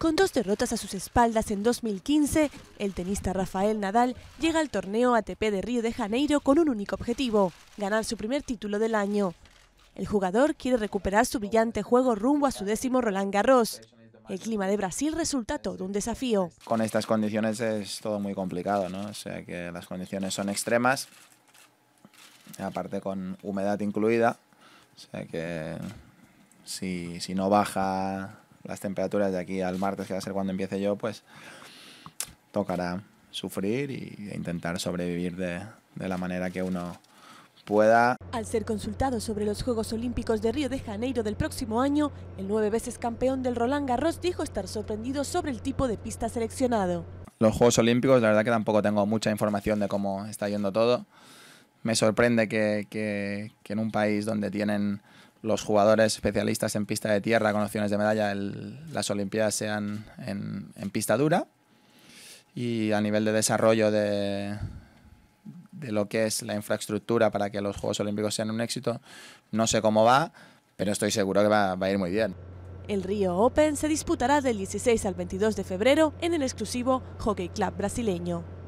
Con dos derrotas a sus espaldas en 2015, el tenista Rafael Nadal llega al torneo ATP de Río de Janeiro con un único objetivo, ganar su primer título del año. El jugador quiere recuperar su brillante juego rumbo a su décimo Roland Garros. El clima de Brasil resulta todo un desafío. Con estas condiciones es todo muy complicado, ¿no? O sea que las condiciones son extremas, aparte con humedad incluida, o sea que si, si no baja las temperaturas de aquí al martes, que va a ser cuando empiece yo, pues tocará sufrir e intentar sobrevivir de, de la manera que uno pueda. Al ser consultado sobre los Juegos Olímpicos de Río de Janeiro del próximo año, el nueve veces campeón del Roland Garros dijo estar sorprendido sobre el tipo de pista seleccionado. Los Juegos Olímpicos, la verdad que tampoco tengo mucha información de cómo está yendo todo me sorprende que, en un país donde tienen los jugadores especialistas en pista de tierra con opciones de medalla, las Olimpiadas sean en, pista dura. Y a nivel de desarrollo de, de lo que es la infraestructura para que los Juegos Olímpicos sean un éxito, no sé cómo va, pero estoy seguro que va, va a ir muy bien. El Río Open se disputará del 16 al 22 de febrero en el exclusivo Hockey Club brasileño.